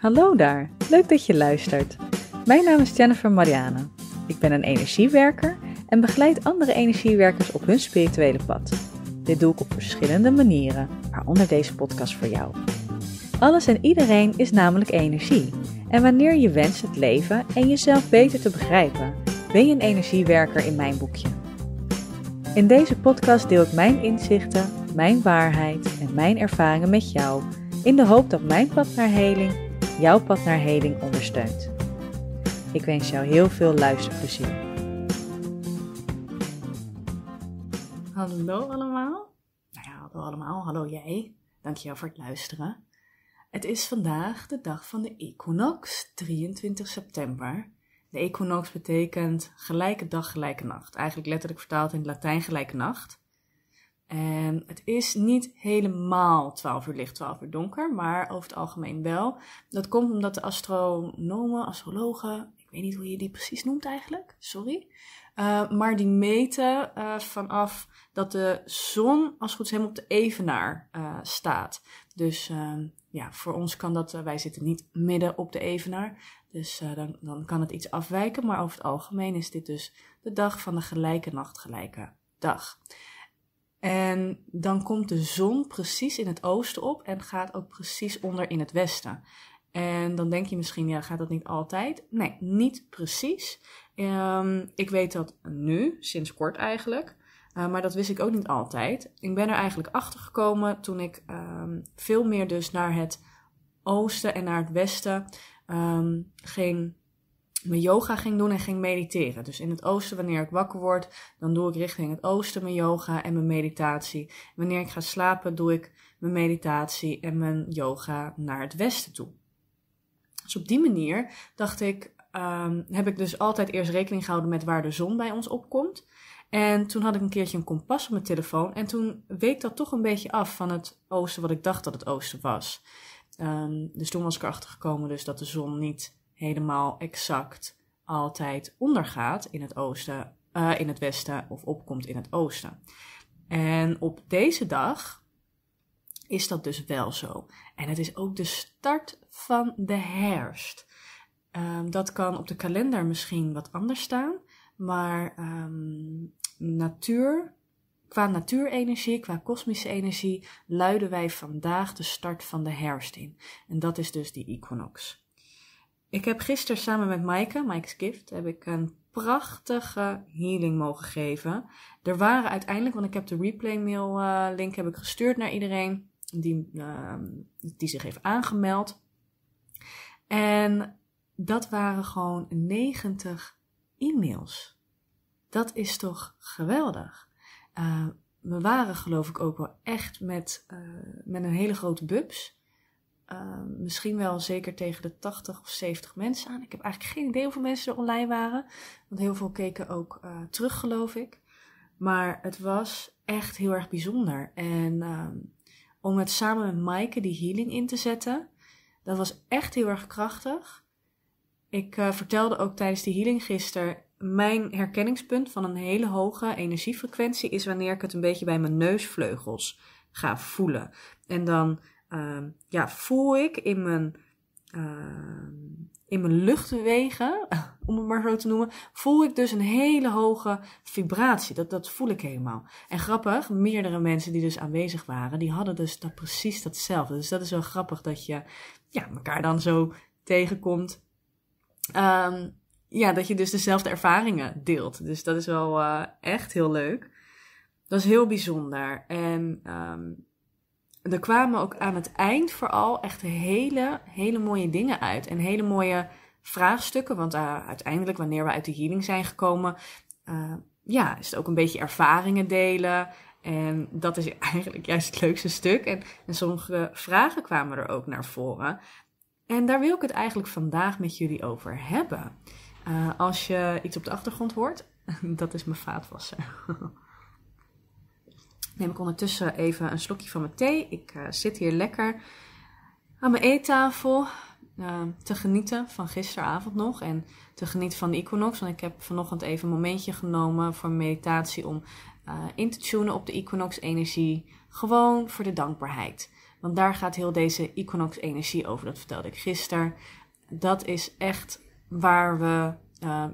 Hallo daar, leuk dat je luistert. Mijn naam is Jennifer Mariana. Ik ben een energiewerker en begeleid andere energiewerkers op hun spirituele pad. Dit doe ik op verschillende manieren, waaronder deze podcast voor jou. Alles en iedereen is namelijk energie. En wanneer je wenst het leven en jezelf beter te begrijpen, ben je een energiewerker in mijn boekje. In deze podcast deel ik mijn inzichten, mijn waarheid en mijn ervaringen met jou, in de hoop dat mijn pad naar heling jouw pad naar heling ondersteunt. Ik wens jou heel veel luisterplezier. Hallo allemaal. Nou ja, hallo allemaal, hallo jij. Dankjewel voor het luisteren. Het is vandaag de dag van de equinox, 23 september. De equinox betekent gelijke dag, gelijke nacht. Eigenlijk letterlijk vertaald in het Latijn gelijke nacht. En ehm, het is niet helemaal 12 uur licht, 12 uur donker, maar over het algemeen wel. Dat komt omdat de astronomen, astrologen, ik weet niet hoe je die precies noemt eigenlijk, sorry. Eh, maar die meten eh, vanaf dat de zon, als het goed is, helemaal op de evenaar eh, staat. Dus ehm, ja, voor ons kan dat, wij zitten niet midden op de evenaar. Dus dan, dan kan het iets afwijken, maar over het algemeen is dit dus de dag van de gelijke nacht, gelijke dag. En dan komt de zon precies in het oosten op en gaat ook precies onder in het westen. En dan denk je misschien, ja, gaat dat niet altijd? Nee, niet precies. Ehm, ik weet dat nu, sinds kort eigenlijk. Eh, maar dat wist ik ook niet altijd. Ik ben er eigenlijk achter gekomen toen ik ehm, veel meer dus naar het oosten en naar het westen um, ging mijn yoga ging doen en ging mediteren. Dus in het oosten, wanneer ik wakker word, dan doe ik richting het oosten mijn yoga en mijn meditatie. Wanneer ik ga slapen, doe ik mijn meditatie en mijn yoga naar het westen toe. Dus op die manier dacht ik, ehm, heb ik dus altijd eerst rekening gehouden met waar de zon bij ons opkomt. En toen had ik een keertje een kompas op mijn telefoon. En toen week dat toch een beetje af van het oosten wat ik dacht dat het oosten was. Ehm, dus toen was ik erachter gekomen dus dat de zon niet helemaal exact altijd ondergaat in het oosten, eh, in het westen of opkomt in het oosten. En op deze dag is dat dus wel zo. En het is ook de start van de herfst. Ehm, dat kan op de kalender misschien wat anders staan, maar ehm, natuur, qua natuurenergie, qua kosmische energie, luiden wij vandaag de start van de herfst in. En dat is dus die equinox. Ik heb gisteren samen met Maaike, Maaike's Gift, heb ik een prachtige healing mogen geven. Er waren uiteindelijk, want ik heb de replay mail eh, link heb ik gestuurd naar iedereen die, ehm, die zich heeft aangemeld. En dat waren gewoon 90 e-mails. Dat is toch geweldig? Eh, we waren geloof ik ook wel echt met, eh, met een hele grote bups. Ehm, misschien wel zeker tegen de 80 of 70 mensen aan. Ik heb eigenlijk geen idee hoeveel mensen er online waren. Want heel veel keken ook eh, terug, geloof ik. Maar het was echt heel erg bijzonder. En ehm, om het samen met Maaike die healing in te zetten, dat was echt heel erg krachtig. Ik eh, vertelde ook tijdens die healing gisteren. Mijn herkenningspunt van een hele hoge energiefrequentie is wanneer ik het een beetje bij mijn neusvleugels ga voelen. En dan Ehm, ja, voel ik in mijn, ehm, in mijn luchtwegen, om het maar zo te noemen, voel ik dus een hele hoge vibratie. Dat, dat voel ik helemaal. En grappig, meerdere mensen die dus aanwezig waren, die hadden dus dat, precies datzelfde. Dus dat is wel grappig dat je ja, elkaar dan zo tegenkomt. Ehm, ja, dat je dus dezelfde ervaringen deelt. Dus dat is wel eh, echt heel leuk. Dat is heel bijzonder. En um, er kwamen ook aan het eind vooral echt hele, hele mooie dingen uit. En hele mooie vraagstukken. Want eh, uiteindelijk, wanneer we uit de healing zijn gekomen, eh, ja, is het ook een beetje ervaringen delen. En dat is eigenlijk juist het leukste stuk. En, sommige vragen kwamen er ook naar voren. En daar wil ik het eigenlijk vandaag met jullie over hebben. Eh, als je iets op de achtergrond hoort, dat is mijn vaatwasser. neem ik ondertussen even een slokje van mijn thee. Ik eh, zit hier lekker aan mijn eettafel eh, te genieten van gisteravond nog en te genieten van de Equinox. Want ik heb vanochtend even een momentje genomen voor meditatie om uh, in te tunen op de Equinox-energie. Gewoon voor de dankbaarheid. Want daar gaat heel deze Equinox-energie over. Dat vertelde ik gisteren. Dat is echt waar we,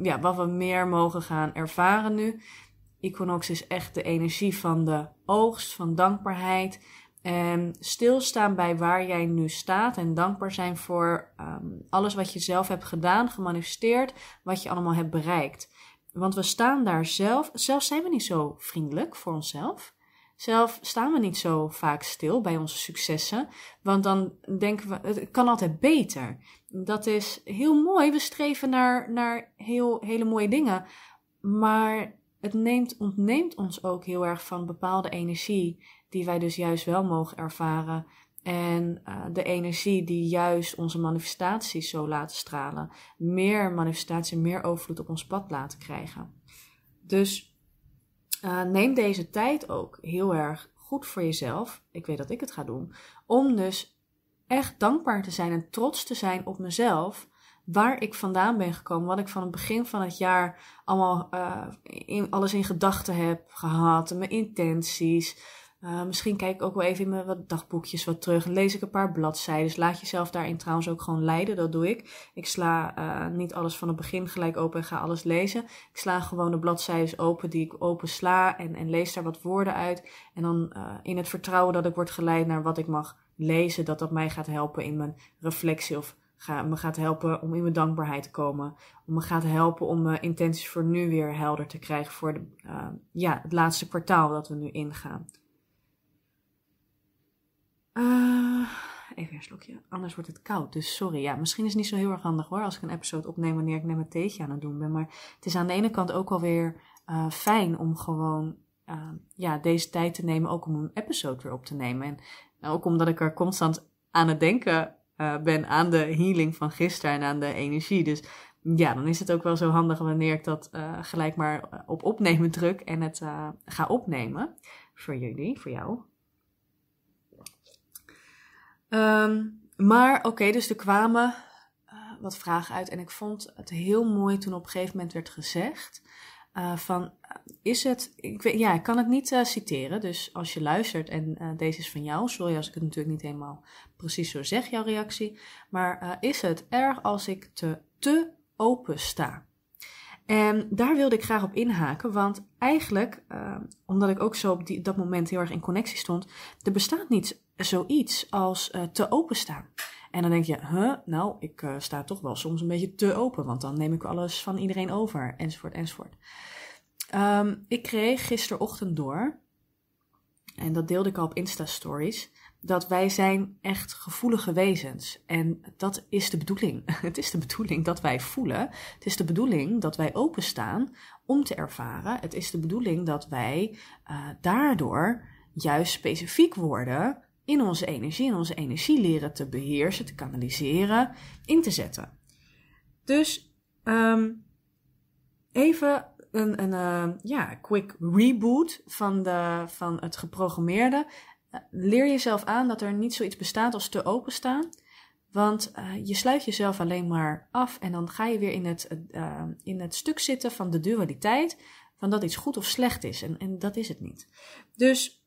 ja, wat we meer mogen gaan ervaren nu. Equinox is echt de energie van de oogst van dankbaarheid. En ehm, stilstaan bij waar jij nu staat en dankbaar zijn voor ehm, alles wat je zelf hebt gedaan, gemanifesteerd, wat je allemaal hebt bereikt. Want we staan daar zelf, zelf zijn we niet zo vriendelijk voor onszelf. Zelf staan we niet zo vaak stil bij onze successen, want dan denken we, het kan altijd beter. Dat is heel mooi, we streven naar, naar heel, hele mooie dingen, maar het neemt, ontneemt ons ook heel erg van bepaalde energie, die wij dus juist wel mogen ervaren. En eh, de energie die juist onze manifestaties zo laten stralen. Meer manifestatie, meer overvloed op ons pad laten krijgen. Dus eh, neem deze tijd ook heel erg goed voor jezelf. Ik weet dat ik het ga doen. Om dus echt dankbaar te zijn en trots te zijn op mezelf waar ik vandaan ben gekomen. Wat ik van het begin van het jaar allemaal eh, in, alles in gedachten heb gehad. Mijn intenties. Eh, misschien kijk ik ook wel even in mijn wat dagboekjes wat terug. Lees ik een paar bladzijden. Dus laat jezelf daarin trouwens ook gewoon leiden. Dat doe ik. Ik sla eh, niet alles van het begin gelijk open en ga alles lezen. Ik sla gewoon de bladzijden open die ik open sla. En, en lees daar wat woorden uit. En dan in het vertrouwen dat ik word geleid naar wat ik mag lezen. Dat dat mij gaat helpen in mijn reflectie of Ga, me gaat helpen om in mijn dankbaarheid te komen. Om Me gaat helpen om mijn intenties voor nu weer helder te krijgen voor de, eh, ja, het laatste kwartaal dat we nu ingaan. Eh, even een slokje, anders wordt het koud. Dus sorry, ja, misschien is het niet zo heel erg handig hoor als ik een episode opneem wanneer ik net mijn theetje aan het doen ben. Maar het is aan de ene kant ook alweer weer eh, fijn om gewoon ja, deze tijd te nemen, ook om een episode weer op te nemen. En ook omdat ik er constant aan het denken eh, ben aan de healing van gisteren en aan de energie. Dus ja, dan is het ook wel zo handig wanneer ik dat eh, gelijk maar op opnemen druk en het eh, ga opnemen voor jullie, voor jou. Ehm, maar oké, dus er kwamen wat vragen uit en ik vond het heel mooi toen op een gegeven moment werd gezegd eh, van eh, is het, ik weet, ja, ik kan het niet eh, citeren, dus als je luistert en deze is van jou, sorry als ik het natuurlijk niet helemaal precies zo zeg, jouw reactie, maar is het erg als ik te, te open sta? En daar wilde ik graag op inhaken, want eigenlijk, omdat ik ook zo op die, dat moment heel erg in connectie stond, er bestaat niet zoiets als te open staan. En dan denk je, huh, nou, ik eh, sta toch wel soms een beetje te open, want dan neem ik alles van iedereen over, enzovoort, enzovoort. Ehm, ik kreeg gisterochtend door, en dat deelde ik al op Insta-stories, dat wij zijn echt gevoelige wezens. En dat is de bedoeling. Het is de bedoeling dat wij voelen. Het is de bedoeling dat wij openstaan om te ervaren. Het is de bedoeling dat wij eh, daardoor juist specifiek worden in onze energie, in onze energie leren te beheersen, te kanaliseren, in te zetten. Dus ehm, even een, een eh, ja, quick reboot van, de, van het geprogrammeerde. Eh, leer jezelf aan dat er niet zoiets bestaat als te openstaan. Want eh, je sluit jezelf alleen maar af en dan ga je weer in het, in het stuk zitten van de dualiteit. Van dat iets goed of slecht is. En, en dat is het niet. Dus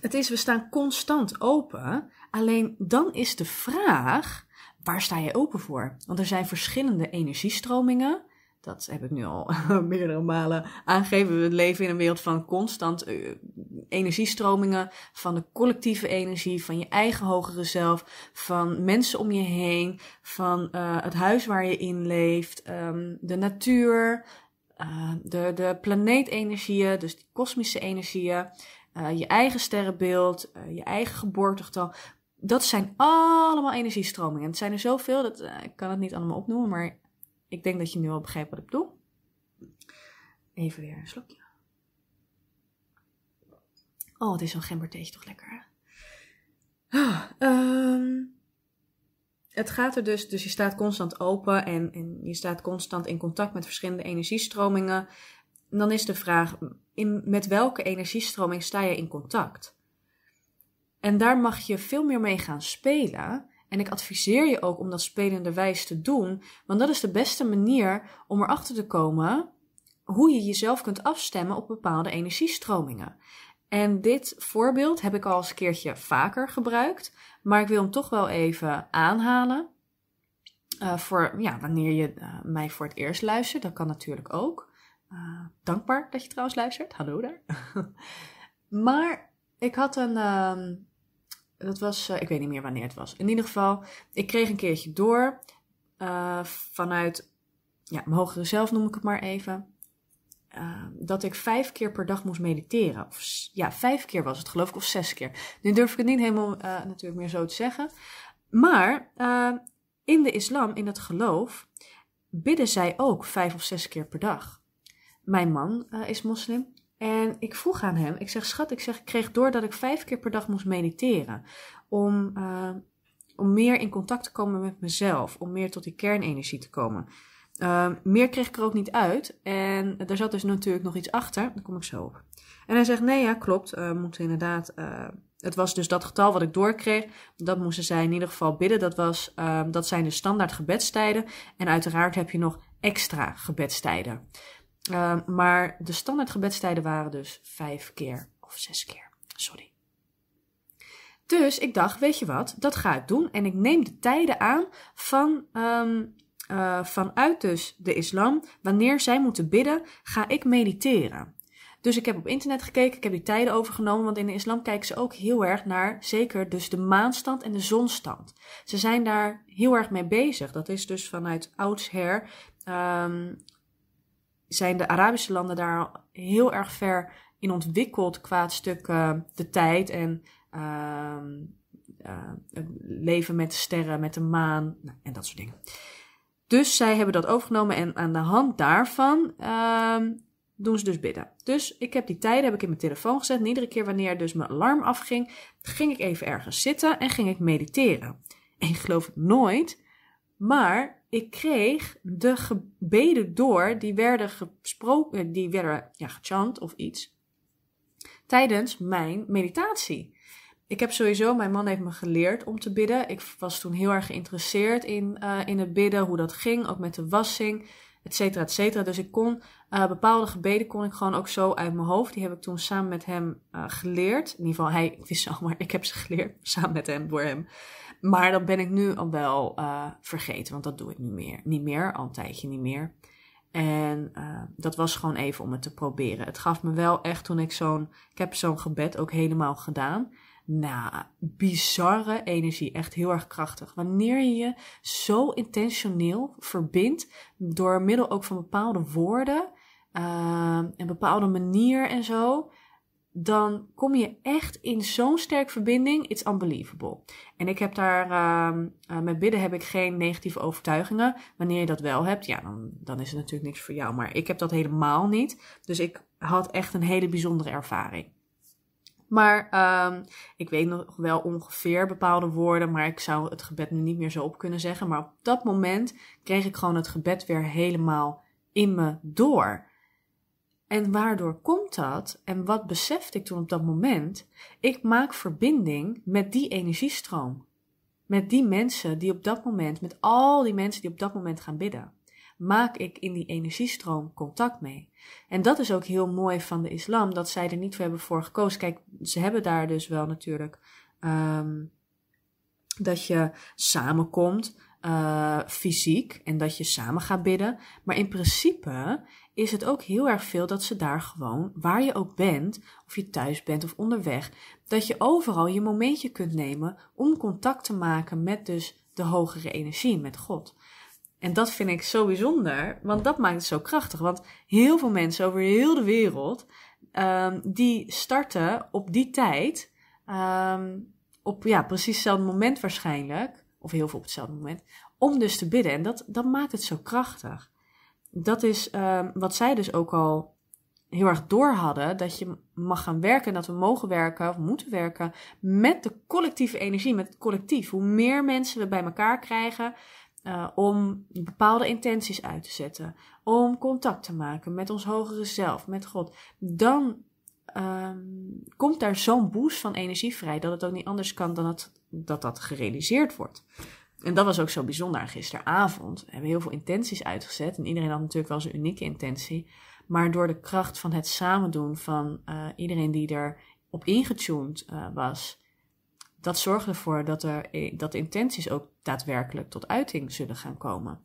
het is, we staan constant open. Alleen dan is de vraag, waar sta je open voor? Want er zijn verschillende energiestromingen. Dat heb ik nu al meerdere malen aangegeven. We leven in een wereld van constant eh, energiestromingen, van de collectieve energie, van je eigen hogere zelf, van mensen om je heen, van eh, het huis waar je in leeft, ehm, de natuur, eh, de, de planeetenergieën, dus die kosmische energieën. Eh, je eigen sterrenbeeld, eh, je eigen geboortegetal. Dat zijn allemaal energiestromingen. Het zijn er zoveel, dat, eh, ik kan het niet allemaal opnoemen, maar ik denk dat je nu al begrijpt wat ik bedoel. Even weer een slokje. Oh, het is zo'n gembertheetje toch lekker, hè? Ah, ehm, het gaat er dus, dus je staat constant open en, en je staat constant in contact met verschillende energiestromingen dan is de vraag: in, met welke energiestroming sta je in contact? En daar mag je veel meer mee gaan spelen. En ik adviseer je ook om dat spelenderwijs te doen, want dat is de beste manier om erachter te komen hoe je jezelf kunt afstemmen op bepaalde energiestromingen. En dit voorbeeld heb ik al eens een keertje vaker gebruikt, maar ik wil hem toch wel even aanhalen. Eh, voor ja, wanneer je eh, mij voor het eerst luistert, dat kan natuurlijk ook. Eh, dankbaar dat je trouwens luistert. Hallo daar. maar ik had een. Ehm, dat was. Eh, ik weet niet meer wanneer het was. In ieder geval, ik kreeg een keertje door. Eh, vanuit. Ja, mijn hogere zelf noem ik het maar even. dat ik vijf keer per dag moest mediteren. Of, ja, vijf keer was het geloof ik, of zes keer. Nu durf ik het niet helemaal natuurlijk meer zo te zeggen. Maar in de islam, in het geloof, bidden zij ook vijf of zes keer per dag. Mijn man eh, is moslim. En ik vroeg aan hem, ik zeg schat, ik, zeg, ik kreeg door dat ik vijf keer per dag moest mediteren. Om, eh, om meer in contact te komen met mezelf. Om meer tot die kernenergie te komen. Eh, meer kreeg ik er ook niet uit. En daar zat dus natuurlijk nog iets achter. Daar kom ik zo op. En hij zegt, nee ja, klopt. moet inderdaad... Het was dus dat getal wat ik doorkreeg. Dat moesten zij in ieder geval bidden. Dat, was, dat zijn de standaard gebedstijden. En uiteraard heb je nog extra gebedstijden. Ehm, maar de standaard gebedstijden waren dus vijf keer of zes keer. Sorry. Dus ik dacht, weet je wat, dat ga ik doen. En ik neem de tijden aan van, ehm, eh, vanuit dus de islam. Wanneer zij moeten bidden, ga ik mediteren. Dus ik heb op internet gekeken, ik heb die tijden overgenomen, want in de islam kijken ze ook heel erg naar zeker dus de maanstand en de zonstand. Ze zijn daar heel erg mee bezig. Dat is dus vanuit oudsher um, zijn de Arabische landen daar heel erg ver in ontwikkeld qua het stuk eh, de tijd en uh, leven met de sterren, met de maan nou, en dat soort dingen. Dus zij hebben dat overgenomen en aan de hand daarvan ehm, doen ze dus bidden. Dus ik heb die tijden heb ik in mijn telefoon gezet. En iedere keer wanneer dus mijn alarm afging, ging ik even ergens zitten en ging ik mediteren. En ik geloof het nooit, maar ik kreeg de gebeden door die werden gesproken, eh, die werden ja, gechant of iets tijdens mijn meditatie. Ik heb sowieso, mijn man heeft me geleerd om te bidden. Ik was toen heel erg geïnteresseerd in, eh, in het bidden, hoe dat ging, ook met de wassing, et cetera, et cetera. Dus ik kon eh, bepaalde gebeden kon ik gewoon ook zo uit mijn hoofd. Die heb ik toen samen met hem geleerd. In ieder geval, hij wist ze maar ik heb ze geleerd samen met hem, door hem. Maar dat ben ik nu al wel eh, vergeten, want dat doe ik nu meer, niet meer, al een tijdje niet meer. En eh, dat was gewoon even om het te proberen. Het gaf me wel echt toen ik zo'n. Ik heb zo'n gebed ook helemaal gedaan. Nou, bizarre energie. Echt heel erg krachtig. Wanneer je je zo intentioneel verbindt. door middel ook van bepaalde woorden. Uh, eh, een bepaalde manier en zo dan kom je echt in zo'n sterk verbinding. It's unbelievable. En ik heb daar, ehm, eh, met bidden heb ik geen negatieve overtuigingen. Wanneer je dat wel hebt, ja, dan, dan is het natuurlijk niks voor jou. Maar ik heb dat helemaal niet. Dus ik had echt een hele bijzondere ervaring. Maar ehm, ik weet nog wel ongeveer bepaalde woorden, maar ik zou het gebed nu niet meer zo op kunnen zeggen. Maar op dat moment kreeg ik gewoon het gebed weer helemaal in me door. En waardoor komt dat? En wat besefte ik toen op dat moment? Ik maak verbinding met die energiestroom. Met die mensen die op dat moment, met al die mensen die op dat moment gaan bidden, maak ik in die energiestroom contact mee. En dat is ook heel mooi van de islam, dat zij er niet voor hebben voor gekozen. Kijk, ze hebben daar dus wel natuurlijk ehm, dat je samenkomt. Eh, fysiek en dat je samen gaat bidden. Maar in principe is het ook heel erg veel dat ze daar gewoon, waar je ook bent, of je thuis bent of onderweg, dat je overal je momentje kunt nemen om contact te maken met dus de hogere energie, met God. En dat vind ik zo bijzonder, want dat maakt het zo krachtig. Want heel veel mensen over heel de wereld, um, die starten op die tijd, um, op ja, precies hetzelfde moment waarschijnlijk, of heel veel op hetzelfde moment, om dus te bidden. En dat, dat maakt het zo krachtig dat is ehm, wat zij dus ook al heel erg door hadden. Dat je mag gaan werken, dat we mogen werken of moeten werken met de collectieve energie, met het collectief. Hoe meer mensen we bij elkaar krijgen eh, om bepaalde intenties uit te zetten, om contact te maken met ons hogere zelf, met God, dan ehm, komt daar zo'n boost van energie vrij dat het ook niet anders kan dan dat dat, dat gerealiseerd wordt. En dat was ook zo bijzonder gisteravond. We hebben heel veel intenties uitgezet. En iedereen had natuurlijk wel zijn unieke intentie. Maar door de kracht van het samen doen van eh, iedereen die er op ingetuned eh, was. Dat zorgde ervoor dat, er, eh, dat de intenties ook daadwerkelijk tot uiting zullen gaan komen.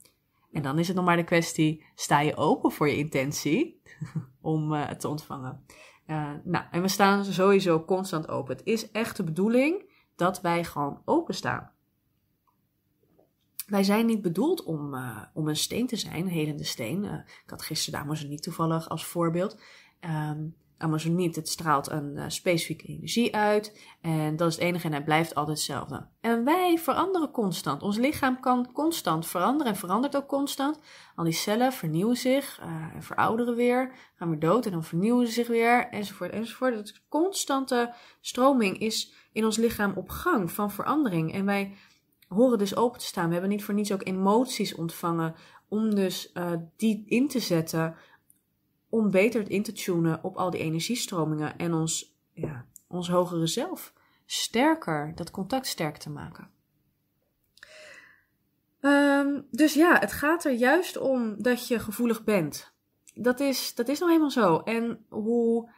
En dan is het nog maar de kwestie: sta je open voor je intentie om het te ontvangen? nou, en we staan sowieso constant open. Het is echt de bedoeling dat wij gewoon staan. Wij zijn niet bedoeld om, uh, om een steen te zijn, een helende steen. Eh, ik had gisteren de Amazoniet toevallig als voorbeeld. Um, ehm, Amazoniet, het straalt een eh, specifieke energie uit. En dat is het enige en hij blijft altijd hetzelfde. En wij veranderen constant. Ons lichaam kan constant veranderen en verandert ook constant. Al die cellen vernieuwen zich en verouderen weer. Gaan weer dood en dan vernieuwen ze zich weer. Enzovoort, enzovoort. Dat constante stroming is in ons lichaam op gang van verandering. En wij horen dus open te staan. We hebben niet voor niets ook emoties ontvangen om dus eh, die in te zetten om beter in te tunen op al die energiestromingen en ons, ja, ons hogere zelf sterker, dat contact sterk te maken. Ehm, dus ja, het gaat er juist om dat je gevoelig bent. Dat is, dat is nou helemaal zo. En hoe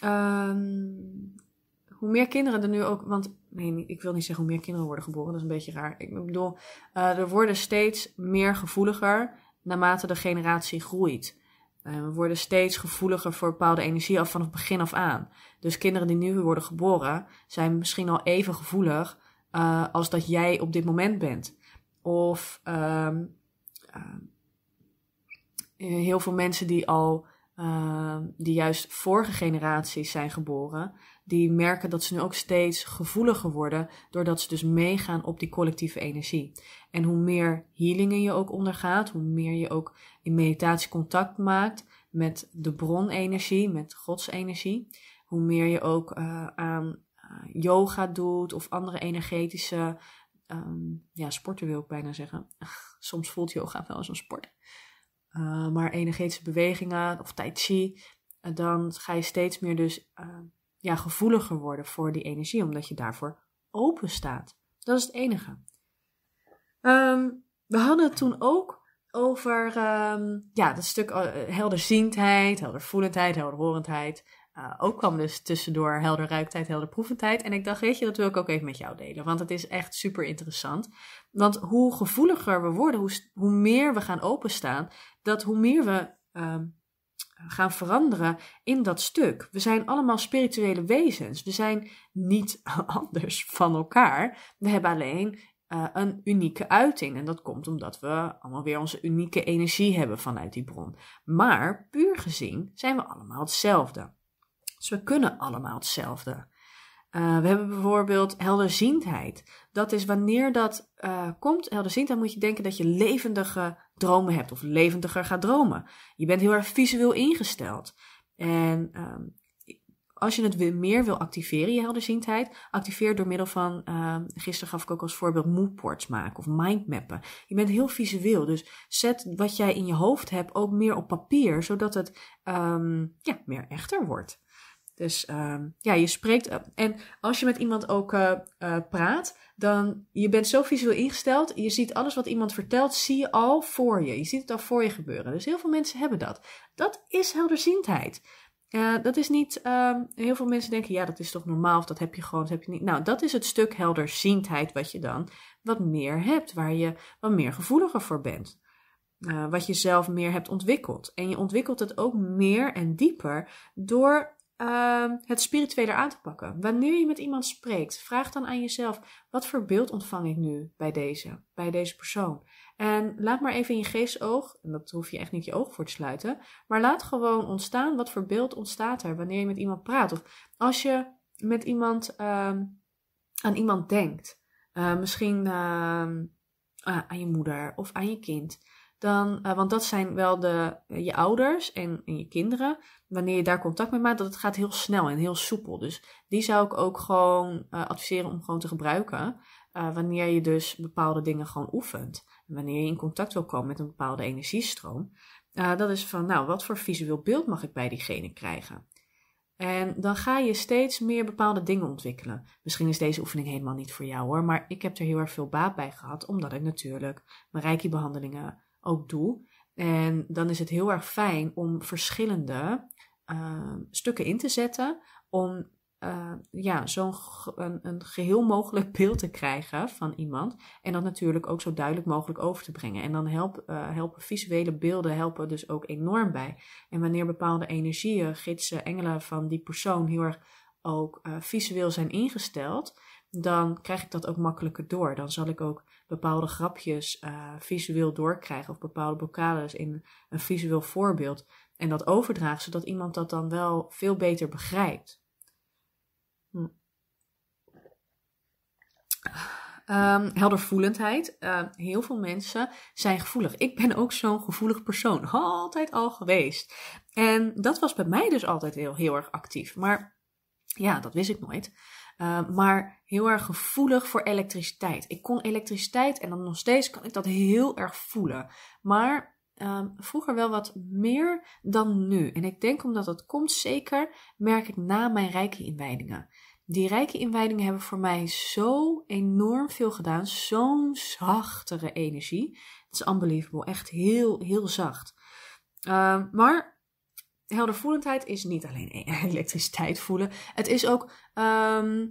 ehm, hoe meer kinderen er nu ook. Want nee, ik wil niet zeggen hoe meer kinderen worden geboren, dat is een beetje raar. Ik bedoel, eh, er worden steeds meer gevoeliger naarmate de generatie groeit. Eh, we worden steeds gevoeliger voor bepaalde energie af vanaf het begin af aan. Dus kinderen die nu worden geboren zijn misschien al even gevoelig eh, als dat jij op dit moment bent. Of ehm, heel veel mensen die al, die juist vorige generaties zijn geboren, die merken dat ze nu ook steeds gevoeliger worden, doordat ze dus meegaan op die collectieve energie. En hoe meer healingen je ook ondergaat, hoe meer je ook in meditatie contact maakt met de bronenergie, met godsenergie, hoe meer je ook eh, aan eh, yoga doet of andere energetische ehm, ja, sporten, wil ik bijna zeggen. Soms voelt yoga wel als een sport. Eh, maar energetische bewegingen of tai chi, dan ga je steeds meer dus ja, gevoeliger worden voor die energie, omdat je daarvoor open staat. Dat is het enige. Ehm, we hadden het toen ook over um, ja, dat stuk eh, helderziendheid, heldervoelendheid, helderhorendheid. Eh, ook kwam dus tussendoor helder ruiktijd, helder proefentijd. En ik dacht, weet je, dat wil ik ook even met jou delen. Want het is echt super interessant. Want hoe gevoeliger we worden, hoe, hoe meer we gaan openstaan, dat hoe meer we ehm, gaan veranderen in dat stuk. We zijn allemaal spirituele wezens. We zijn niet anders van elkaar. We hebben alleen eh, een unieke uiting. En dat komt omdat we allemaal weer onze unieke energie hebben vanuit die bron. Maar puur gezien zijn we allemaal hetzelfde. Dus we kunnen allemaal hetzelfde. Eh, we hebben bijvoorbeeld helderziendheid. Dat is wanneer dat uh, komt, helderziendheid, moet je denken dat je levendige dromen hebt of levendiger gaat dromen. Je bent heel erg visueel ingesteld. En ehm, als je het meer wil activeren, je helderziendheid, activeer door middel van, ehm, gisteren gaf ik ook als voorbeeld moodboards maken of mindmappen. Je bent heel visueel, dus zet wat jij in je hoofd hebt ook meer op papier, zodat het ehm, ja, meer echter wordt. Dus ehm, ja, je spreekt. Eh, en als je met iemand ook eh, eh, praat, dan je bent zo visueel ingesteld. Je ziet alles wat iemand vertelt, zie je al voor je. Je ziet het al voor je gebeuren. Dus heel veel mensen hebben dat. Dat is helderziendheid. dat is niet. Ehm, heel veel mensen denken, ja, dat is toch normaal of dat heb je gewoon, dat heb je niet. Nou, dat is het stuk helderziendheid wat je dan wat meer hebt, waar je wat meer gevoeliger voor bent. wat je zelf meer hebt ontwikkeld. En je ontwikkelt het ook meer en dieper door uh, het spirituele aan te pakken. Wanneer je met iemand spreekt, vraag dan aan jezelf: wat voor beeld ontvang ik nu bij deze, bij deze persoon? En laat maar even in je geestoog, en dat hoef je echt niet je oog voor te sluiten, maar laat gewoon ontstaan wat voor beeld ontstaat er wanneer je met iemand praat. Of als je met iemand ehm, aan iemand denkt, eh, misschien ehm, aan je moeder of aan je kind dan, eh, want dat zijn wel de, eh, je ouders en, je kinderen. Wanneer je daar contact mee maakt, dat het gaat heel snel en heel soepel. Dus die zou ik ook gewoon eh, adviseren om gewoon te gebruiken. wanneer je dus bepaalde dingen gewoon oefent. wanneer je in contact wil komen met een bepaalde energiestroom. dat is van, nou, wat voor visueel beeld mag ik bij diegene krijgen? En dan ga je steeds meer bepaalde dingen ontwikkelen. Misschien is deze oefening helemaal niet voor jou hoor, maar ik heb er heel erg veel baat bij gehad, omdat ik natuurlijk mijn reiki-behandelingen ook doe. En dan is het heel erg fijn om verschillende ehm, stukken in te zetten om eh, ja, zo'n een, een, geheel mogelijk beeld te krijgen van iemand. En dat natuurlijk ook zo duidelijk mogelijk over te brengen. En dan help, eh, helpen visuele beelden helpen dus ook enorm bij. En wanneer bepaalde energieën, gidsen, engelen van die persoon heel erg ook eh, visueel zijn ingesteld, dan krijg ik dat ook makkelijker door. Dan zal ik ook bepaalde grapjes eh, visueel doorkrijgen of bepaalde bokalen in een visueel voorbeeld. En dat overdragen zodat iemand dat dan wel veel beter begrijpt. Hm. Ehm, heldervoelendheid. Ehm, heel veel mensen zijn gevoelig. Ik ben ook zo'n gevoelig persoon. Altijd al geweest. En dat was bij mij dus altijd heel, heel erg actief. Maar ja, dat wist ik nooit. Ehm, maar heel erg gevoelig voor elektriciteit. Ik kon elektriciteit en dan nog steeds kan ik dat heel erg voelen. Maar ehm, vroeger wel wat meer dan nu. En ik denk omdat dat komt zeker, merk ik na mijn rijke inwijdingen. Die rijke inwijdingen hebben voor mij zo enorm veel gedaan. Zo'n zachtere energie. Het is unbelievable. Echt heel, heel zacht. Ehm, maar heldervoelendheid is niet alleen elektriciteit voelen. Het is ook. Ehm,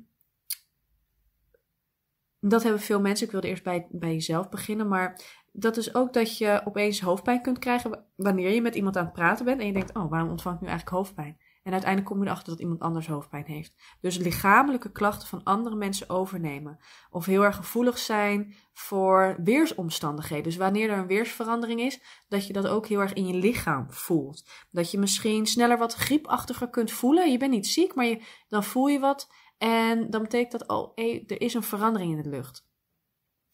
dat hebben veel mensen. Ik wilde eerst bij, bij jezelf beginnen. Maar dat is ook dat je opeens hoofdpijn kunt krijgen wanneer je met iemand aan het praten bent. En je denkt, oh, waarom ontvang ik nu eigenlijk hoofdpijn? En uiteindelijk kom je erachter dat iemand anders hoofdpijn heeft. Dus lichamelijke klachten van andere mensen overnemen. Of heel erg gevoelig zijn voor weersomstandigheden. Dus wanneer er een weersverandering is, dat je dat ook heel erg in je lichaam voelt. Dat je misschien sneller wat griepachtiger kunt voelen. Je bent niet ziek, maar je, dan voel je wat. En dan betekent dat, oh, er is een verandering in de lucht.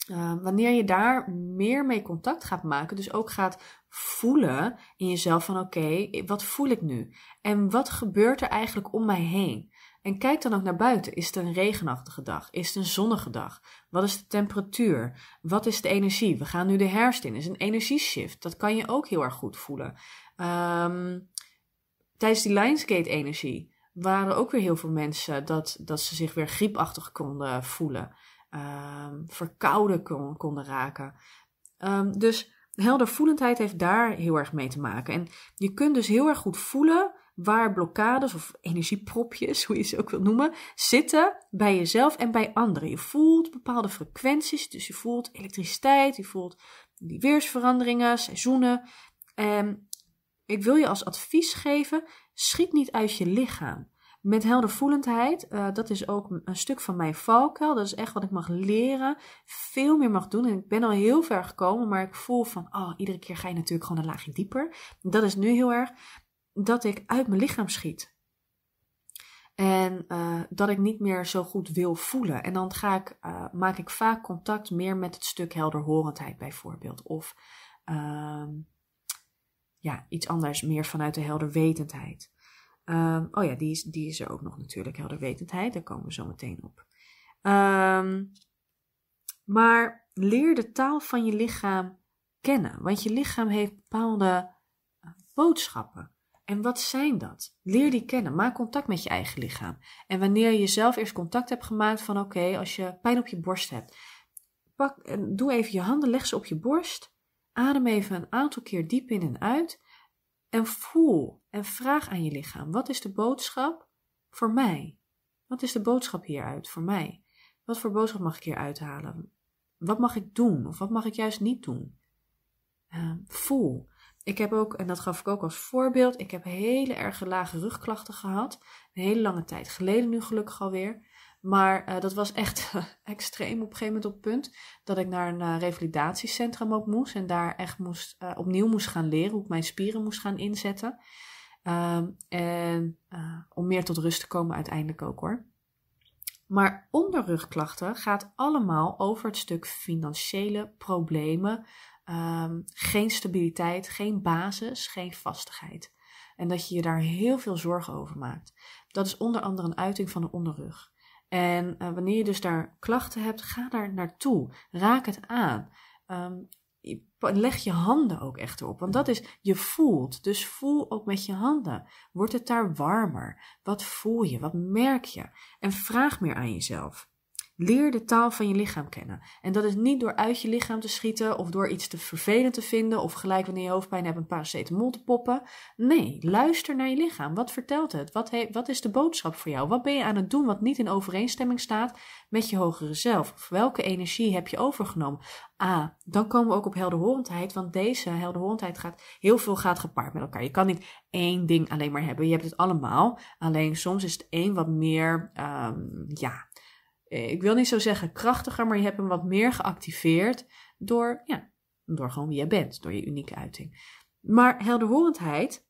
Eh, wanneer je daar meer mee contact gaat maken, dus ook gaat voelen in jezelf van oké, wat voel ik nu? En wat gebeurt er eigenlijk om mij heen? En kijk dan ook naar buiten. Is het een regenachtige dag? Is het een zonnige dag? Wat is de temperatuur? Wat is de energie? We gaan nu de herfst in. Is een energieshift. Dat kan je ook heel erg goed voelen. Ehm, tijdens die Lionsgate-energie waren ook weer heel veel mensen dat, dat ze zich weer griepachtig konden voelen. Ehm, verkouden kon, konden raken. Ehm, dus heldervoelendheid heeft daar heel erg mee te maken. En je kunt dus heel erg goed voelen waar blokkades of energiepropjes, hoe je ze ook wilt noemen, zitten bij jezelf en bij anderen. Je voelt bepaalde frequenties, dus je voelt elektriciteit, je voelt die weersveranderingen, seizoenen. En ehm, ik wil je als advies geven: schiet niet uit je lichaam. Met heldervoelendheid, eh, dat is ook een stuk van mijn valkuil. Dat is echt wat ik mag leren, veel meer mag doen. En ik ben al heel ver gekomen, maar ik voel van, oh, iedere keer ga je natuurlijk gewoon een laagje dieper. Dat is nu heel erg dat ik uit mijn lichaam schiet. En eh, dat ik niet meer zo goed wil voelen. En dan ga ik, eh, maak ik vaak contact meer met het stuk helderhorendheid bijvoorbeeld. Of ehm, ja, iets anders meer vanuit de helderwetendheid. Ehm, oh ja, die is, die is er ook nog natuurlijk, helderwetendheid. Daar komen we zo meteen op. Ehm, maar leer de taal van je lichaam kennen. Want je lichaam heeft bepaalde boodschappen. En wat zijn dat? Leer die kennen. Maak contact met je eigen lichaam. En wanneer je zelf eerst contact hebt gemaakt van oké, als je pijn op je borst hebt, pak, en eh, doe even je handen, leg ze op je borst. Adem even een aantal keer diep in en uit. En voel en vraag aan je lichaam: wat is de boodschap voor mij? Wat is de boodschap hieruit voor mij? Wat voor boodschap mag ik hier uithalen? Wat mag ik doen of wat mag ik juist niet doen? Ehm, voel. Ik heb ook, en dat gaf ik ook als voorbeeld, ik heb hele erg lage rugklachten gehad. Een hele lange tijd geleden nu gelukkig alweer. Maar eh, dat was echt extreem op een gegeven moment op het punt dat ik naar een eh, revalidatiecentrum ook moest. En daar echt moest, eh, opnieuw moest gaan leren hoe ik mijn spieren moest gaan inzetten. Ehm, en eh, om meer tot rust te komen uiteindelijk ook hoor. Maar onderrugklachten gaat allemaal over het stuk financiële problemen, ehm, geen stabiliteit, geen basis, geen vastigheid. En dat je je daar heel veel zorgen over maakt. Dat is onder andere een uiting van de onderrug. En eh, wanneer je dus daar klachten hebt, ga daar naartoe. Raak het aan. Ehm, leg je handen ook echt erop. Want dat is, je voelt. Dus voel ook met je handen. Wordt het daar warmer? Wat voel je? Wat merk je? En vraag meer aan jezelf. Leer de taal van je lichaam kennen. En dat is niet door uit je lichaam te schieten of door iets te vervelend te vinden of gelijk wanneer je hoofdpijn hebt een paracetamol te poppen. Nee, luister naar je lichaam. Wat vertelt het? Wat, wat is de boodschap voor jou? Wat ben je aan het doen wat niet in overeenstemming staat met je hogere zelf? Of welke energie heb je overgenomen? Ah, dan komen we ook op helderhorendheid, want deze helderhorendheid gaat heel veel gaat gepaard met elkaar. Je kan niet één ding alleen maar hebben. Je hebt het allemaal. Alleen soms is het één wat meer um, ja, eh, ik wil niet zo zeggen krachtiger, maar je hebt hem wat meer geactiveerd door, ja, door gewoon wie je bent, door je unieke uiting. Maar helderhorendheid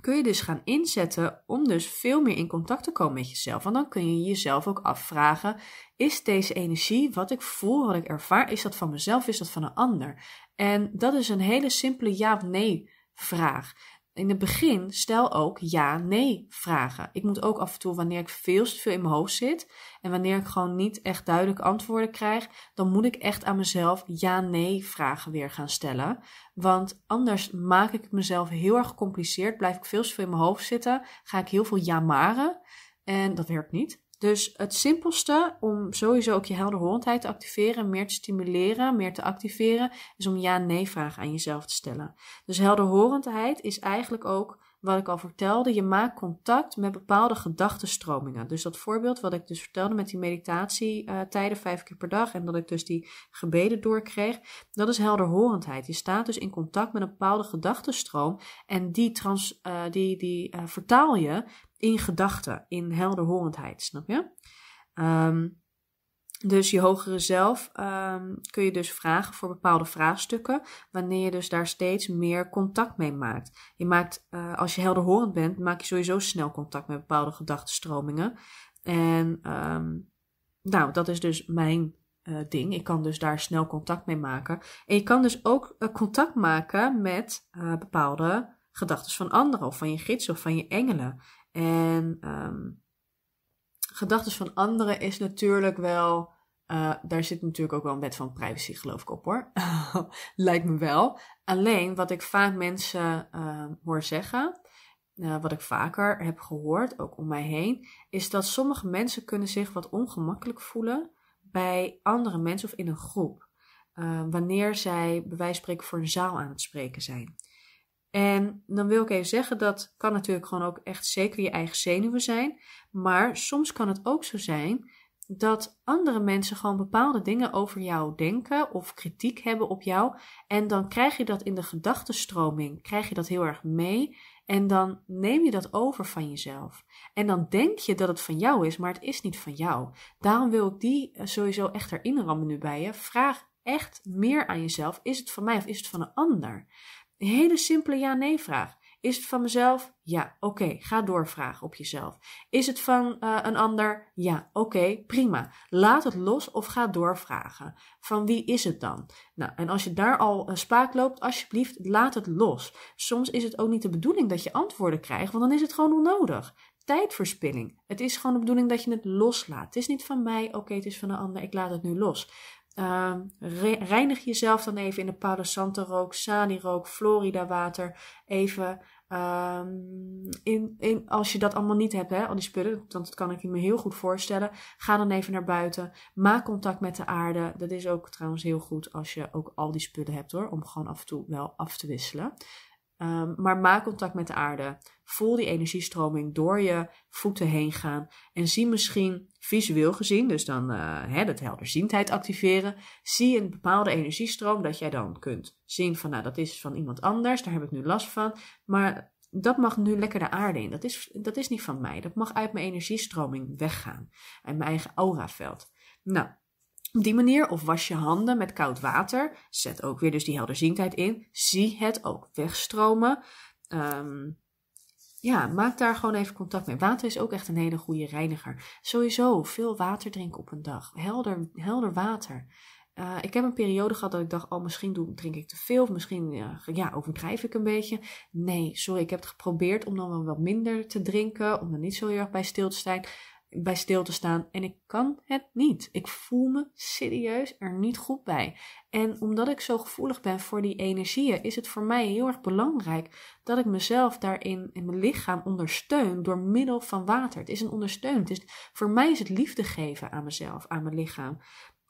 kun je dus gaan inzetten om dus veel meer in contact te komen met jezelf. Want dan kun je jezelf ook afvragen, is deze energie, wat ik voel, wat ik ervaar, is dat van mezelf, is dat van een ander? En dat is een hele simpele ja of nee vraag in het begin stel ook ja-nee vragen. Ik moet ook af en toe, wanneer ik veel te veel in mijn hoofd zit en wanneer ik gewoon niet echt duidelijk antwoorden krijg, dan moet ik echt aan mezelf ja-nee vragen weer gaan stellen. Want anders maak ik mezelf heel erg gecompliceerd, blijf ik veel te veel in mijn hoofd zitten, ga ik heel veel ja-maren en dat werkt niet. Dus het simpelste om sowieso ook je helderhorendheid te activeren, meer te stimuleren, meer te activeren, is om ja-nee vragen aan jezelf te stellen. Dus helderhorendheid is eigenlijk ook wat ik al vertelde, je maakt contact met bepaalde gedachtenstromingen. Dus dat voorbeeld wat ik dus vertelde met die meditatietijden uh, vijf keer per dag en dat ik dus die gebeden doorkreeg, dat is helderhorendheid. Je staat dus in contact met een bepaalde gedachtenstroom en die, trans, eh, die, die eh, vertaal je in gedachten, in helderhorendheid, snap je? Um, dus je hogere zelf um, kun je dus vragen voor bepaalde vraagstukken, wanneer je dus daar steeds meer contact mee maakt. Je maakt, eh, als je helderhorend bent, maak je sowieso snel contact met bepaalde gedachtenstromingen. En um, nou, dat is dus mijn uh, ding. Ik kan dus daar snel contact mee maken. En je kan dus ook eh, contact maken met bepaalde gedachten van anderen, of van je gids of van je engelen. En um, gedachten van anderen is natuurlijk wel. Eh, daar zit natuurlijk ook wel een wet van privacy, geloof ik, op hoor. Lijkt me wel. Alleen wat ik vaak mensen uh, hoor zeggen, eh, wat ik vaker heb gehoord, ook om mij heen, is dat sommige mensen kunnen zich wat ongemakkelijk voelen bij andere mensen of in een groep. wanneer zij bij wijze van spreken voor een zaal aan het spreken zijn. En dan wil ik even zeggen, dat kan natuurlijk gewoon ook echt zeker je eigen zenuwen zijn. Maar soms kan het ook zo zijn dat andere mensen gewoon bepaalde dingen over jou denken of kritiek hebben op jou. En dan krijg je dat in de gedachtenstroming, krijg je dat heel erg mee. En dan neem je dat over van jezelf. En dan denk je dat het van jou is, maar het is niet van jou. Daarom wil ik die eh, sowieso echt erin rammen nu bij je. Vraag echt meer aan jezelf. Is het van mij of is het van een ander? hele simpele ja-nee vraag. Is het van mezelf? Ja, oké. Ga doorvragen op jezelf. Is het van eh, een ander? Ja, oké. Prima. Laat het los of ga doorvragen. Van wie is het dan? Nou, en als je daar al een spaak loopt, alsjeblieft, laat het los. Soms is het ook niet de bedoeling dat je antwoorden krijgt, want dan is het gewoon onnodig. Tijdverspilling. Het is gewoon de bedoeling dat je het loslaat. Het is niet van mij, oké, het is van een ander, ik laat het nu los. Ehm, reinig jezelf dan even in de Palo Santo rook, Sani rook, Florida water. Even ehm, in, in, als je dat allemaal niet hebt, hè, al die spullen, want dat kan ik me heel goed voorstellen. Ga dan even naar buiten. Maak contact met de aarde. Dat is ook trouwens heel goed als je ook al die spullen hebt hoor, om gewoon af en toe wel af te wisselen. Ehm, maar maak contact met de aarde. Voel die energiestroming door je voeten heen gaan. En zie misschien visueel gezien, dus dan uh, hè, dat helderziendheid activeren. Zie een bepaalde energiestroom dat jij dan kunt zien van nou dat is van iemand anders, daar heb ik nu last van. Maar dat mag nu lekker de aarde in. Dat is, dat is niet van mij. Dat mag uit mijn energiestroming weggaan. en mijn eigen auraveld. Nou, op die manier, of was je handen met koud water, zet ook weer dus die helderziendheid in, zie het ook wegstromen. Ehm, ja, maak daar gewoon even contact mee. Water is ook echt een hele goede reiniger. Sowieso, veel water drinken op een dag. Helder, helder water. Eh, ik heb een periode gehad dat ik dacht, oh, misschien drink ik te veel. Of misschien eh, ja, overdrijf ik een beetje. Nee, sorry, ik heb het geprobeerd om dan wel wat minder te drinken. Om er niet zo heel erg bij stil te zijn bij stil te staan. En ik kan het niet. Ik voel me serieus er niet goed bij. En omdat ik zo gevoelig ben voor die energieën, is het voor mij heel erg belangrijk dat ik mezelf daarin in mijn lichaam ondersteun door middel van water. Het is een ondersteun. voor mij is het liefde geven aan mezelf, aan mijn lichaam.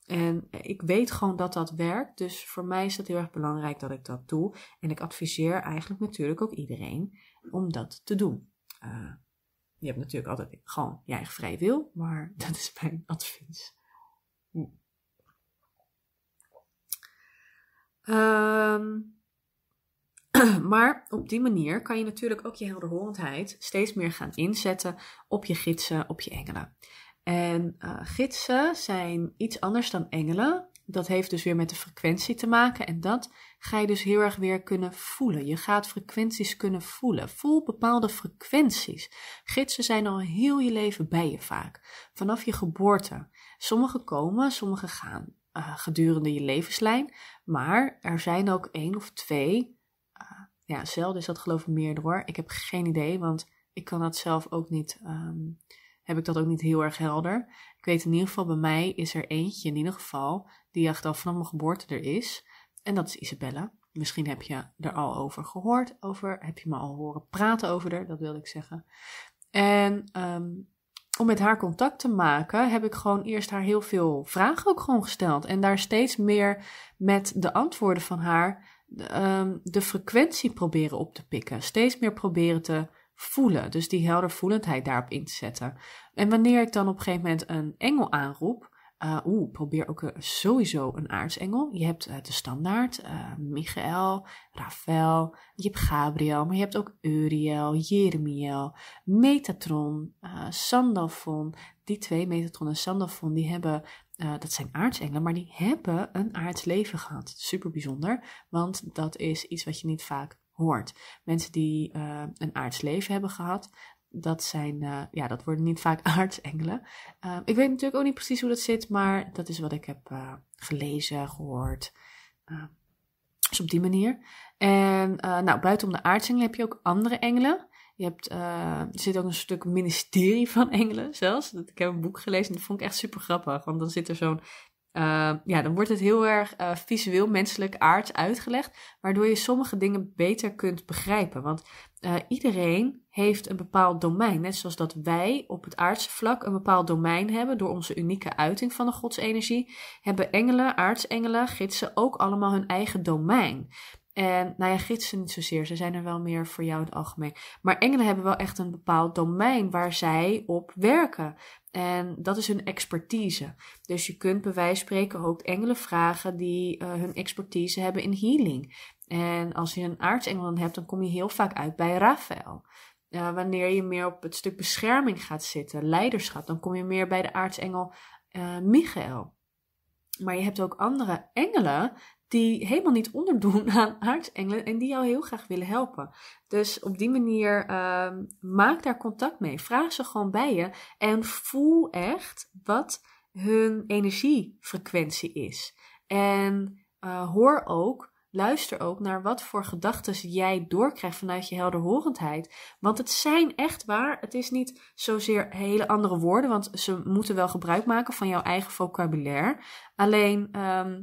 En ik weet gewoon dat dat werkt. Dus voor mij is het heel erg belangrijk dat ik dat doe. En ik adviseer eigenlijk natuurlijk ook iedereen om dat te doen. Eh, je hebt natuurlijk altijd gewoon je eigen vrij wil, maar dat is mijn advies. Ehm, maar op die manier kan je natuurlijk ook je helderhorendheid steeds meer gaan inzetten op je gidsen, op je engelen. En eh, gidsen zijn iets anders dan engelen dat heeft dus weer met de frequentie te maken. En dat ga je dus heel erg weer kunnen voelen. Je gaat frequenties kunnen voelen. Voel bepaalde frequenties. Gidsen zijn al heel je leven bij je vaak. Vanaf je geboorte. Sommige komen, sommige gaan eh, gedurende je levenslijn. Maar er zijn ook één of twee. Eh, ja, zelden is dat geloof ik meer door. Ik heb geen idee, want ik kan dat zelf ook niet. Ehm, heb ik dat ook niet heel erg helder weet in ieder geval, bij mij is er eentje in ieder geval, die echt al vanaf mijn geboorte er is. En dat is Isabella. Misschien heb je er al over gehoord, over, heb je me al horen praten over haar, dat wilde ik zeggen. En ehm, om met haar contact te maken, heb ik gewoon eerst haar heel veel vragen ook gewoon gesteld. En daar steeds meer met de antwoorden van haar ehm, de frequentie proberen op te pikken. Steeds meer proberen te voelen. Dus die heldervoelendheid daarop in te zetten. En wanneer ik dan op een gegeven moment een engel aanroep. Eh, oeh, probeer ook eh, sowieso een aartsengel. Je hebt eh, de standaard, Michael, Raphael. je hebt Gabriel, maar je hebt ook Uriel, Jeremiel, Metatron, Sandalfon. Die twee, Metatron en Sandalfon, die hebben, dat zijn aartsengelen, maar die hebben een leven gehad. Super bijzonder, want dat is iets wat je niet vaak hoort. Mensen die eh, een aards leven hebben gehad, dat, zijn, eh, ja, dat worden niet vaak aardsengelen. Uh, ik weet natuurlijk ook niet precies hoe dat zit, maar dat is wat ik heb gelezen, gehoord. dus op die manier. En nou, buiten om de aardsengelen heb je ook andere engelen. Je hebt, er zit ook een stuk ministerie van engelen zelfs. Ik heb een boek gelezen en dat vond ik echt super grappig. Want dan zit er zo'n eh, ja, dan wordt het heel erg eh, visueel, menselijk, aards uitgelegd, waardoor je sommige dingen beter kunt begrijpen. Want eh, iedereen heeft een bepaald domein, net zoals dat wij op het aardse vlak een bepaald domein hebben door onze unieke uiting van de godsenergie, hebben engelen, aardsengelen, gidsen ook allemaal hun eigen domein. En nou ja, gidsen niet zozeer. Ze zijn er wel meer voor jou in het algemeen. Maar engelen hebben wel echt een bepaald domein waar zij op werken. En dat is hun expertise. Dus je kunt bij wijze spreken ook engelen vragen die eh, hun expertise hebben in healing. En als je een aartsengel hebt, dan kom je heel vaak uit bij Raphaël. Eh, wanneer je meer op het stuk bescherming gaat zitten, leiderschap, dan kom je meer bij de aartsengel eh, Michael. Maar je hebt ook andere engelen die helemaal niet onderdoen aan aartsengelen en die jou heel graag willen helpen. Dus op die manier ehm, maak daar contact mee. Vraag ze gewoon bij je en voel echt wat hun energiefrequentie is. En eh, hoor ook, luister ook naar wat voor gedachten jij doorkrijgt vanuit je helderhorendheid. Want het zijn echt waar, het is niet zozeer hele andere woorden, want ze moeten wel gebruik maken van jouw eigen vocabulaire. Alleen. Ehm,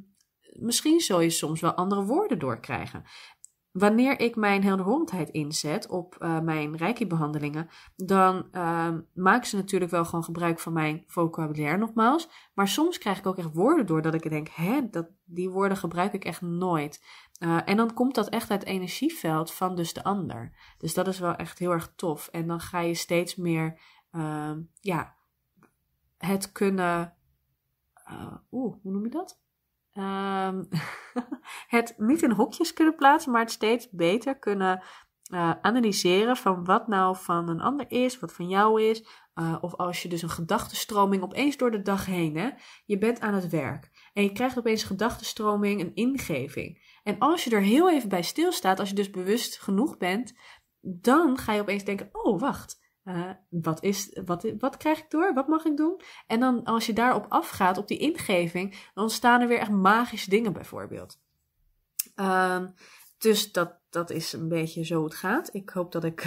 misschien zul je soms wel andere woorden doorkrijgen. Wanneer ik mijn helderhondheid inzet op eh, mijn reiki-behandelingen, dan uh, maken ze natuurlijk wel gewoon gebruik van mijn vocabulaire nogmaals. Maar soms krijg ik ook echt woorden door dat ik denk, hè, dat, die woorden gebruik ik echt nooit. Eh, en dan komt dat echt uit het energieveld van dus de ander. Dus dat is wel echt heel erg tof. En dan ga je steeds meer ehm, ja, het kunnen. Uh, Oeh, hoe noem je dat? Ehm, het niet in hokjes kunnen plaatsen, maar het steeds beter kunnen eh, analyseren van wat nou van een ander is, wat van jou is. Eh, of als je dus een gedachtenstroming opeens door de dag heen, hè, je bent aan het werk en je krijgt opeens een gedachtenstroming, een ingeving. En als je er heel even bij stilstaat, als je dus bewust genoeg bent, dan ga je opeens denken: oh wacht, eh, wat, is, wat, wat krijg ik door? Wat mag ik doen? En dan als je daarop afgaat, op die ingeving, dan ontstaan er weer echt magische dingen bijvoorbeeld. Ehm, dus dat, dat is een beetje zo het gaat. Ik hoop dat ik